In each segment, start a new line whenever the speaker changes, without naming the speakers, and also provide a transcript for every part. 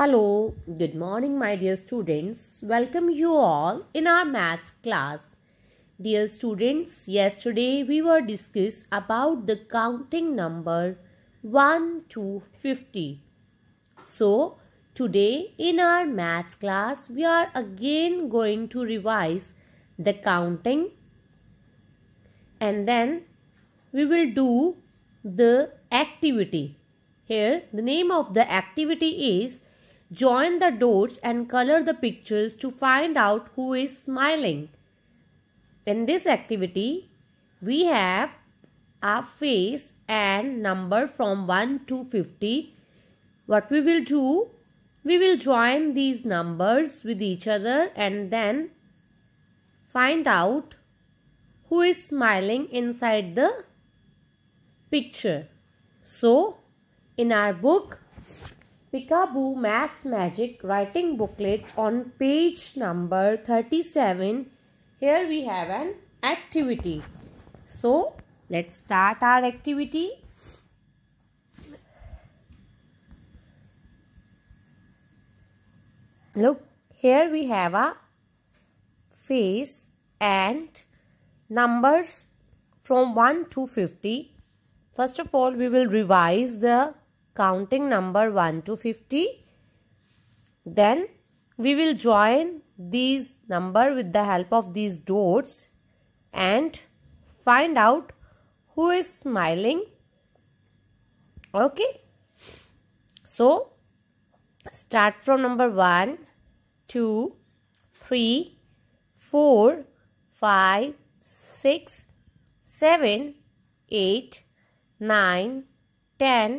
Hello, good morning, my dear students. Welcome you all in our maths class. Dear students, yesterday we were discussed about the counting number 1 to 50. So, today in our maths class, we are again going to revise the counting and then we will do the activity. Here, the name of the activity is Join the dots and color the pictures to find out who is smiling. In this activity, we have a face and number from 1 to 50. What we will do, we will join these numbers with each other and then find out who is smiling inside the picture. So, in our book, Peekaboo Maths Magic writing booklet on page number 37. Here we have an activity. So, let's start our activity. Look, here we have a face and numbers from 1 to 50. First of all, we will revise the counting number 1 to 50. Then we will join these number with the help of these dots and find out who is smiling. Okay. So start from number 1, 2, 3, 4, 5, 6, 7, 8, 9, 10,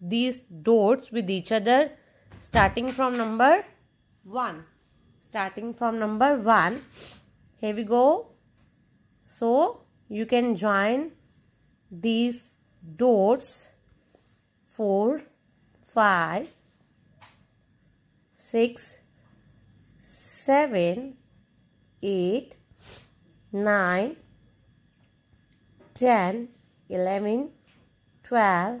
these dots with each other starting from number 1 starting from number 1 here we go so you can join these dots 4 5 6 7 8 9 10 11 12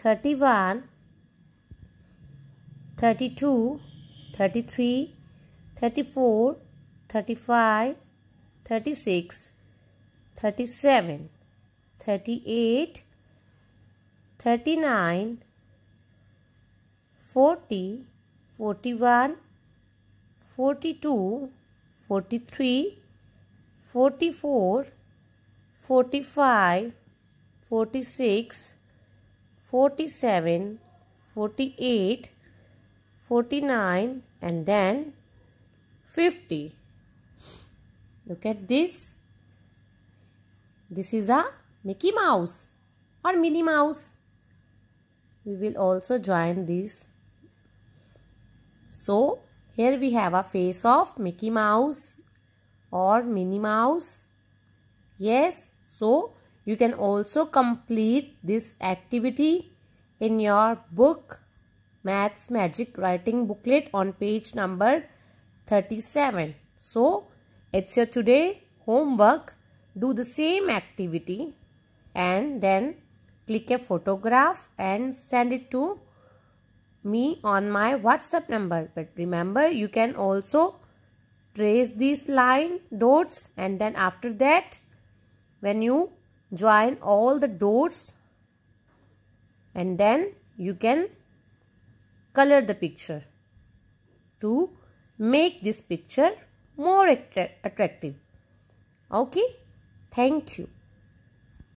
31 32 33 34 35 36 37 38 39 40 41 42 43 44 45 46 47, 48, 49 and then 50. Look at this. This is a Mickey Mouse or Minnie Mouse. We will also join this. So, here we have a face of Mickey Mouse or Minnie Mouse. Yes, so you can also complete this activity in your book Maths Magic Writing Booklet on page number 37. So, it's your today homework. Do the same activity and then click a photograph and send it to me on my WhatsApp number. But remember, you can also trace these line dots and then after that, when you join all the dots and then you can color the picture to make this picture more attractive okay thank you